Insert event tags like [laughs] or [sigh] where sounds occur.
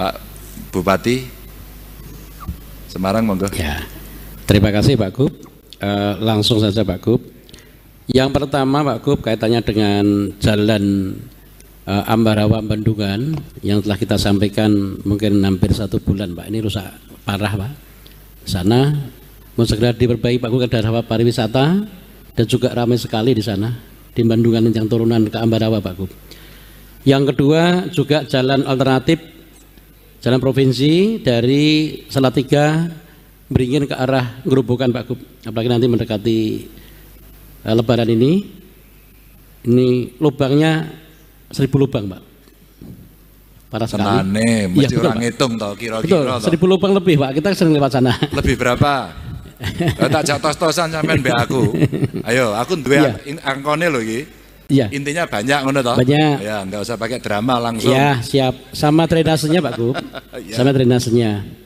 Pak Bupati Semarang monggo. Ya. Terima kasih Pak Gub. E, eh, langsung saja Pak Gub. Yang pertama Pak Gub kaitannya dengan jalan e, Ambarawa Bendungan yang telah kita sampaikan mungkin hampir satu bulan Pak. Ini rusak parah Pak. Sana mau segera diperbaiki Pak Gub ke daerah pariwisata dan juga ramai sekali di sana di Bandungan yang turunan ke Ambarawa Pak Gub. Yang kedua juga jalan alternatif Jalan provinsi dari Salatiga beringin ke arah Gerobokan Pak Gub. Apalagi nanti mendekati uh, Lebaran ini. Ini lubangnya seribu lubang Pak. Para sekali. Senane, iya, mesti ya, orang ngitung toh kira-kira. Betul, seribu lubang lebih Pak, kita sering lewat sana. [laughs] Lebih berapa? [laughs] Eh, tak jatuh tosan sampean mbek aku. [laughs] Ayo, aku duwe ya. angkone loh, iki. Iya. Intinya banyak ngono toh? Banyak. Ya, enggak usah pakai drama langsung. Iya, siap. Sama drainasenya Pak Gub. [laughs] Iya. Sama drainasenya.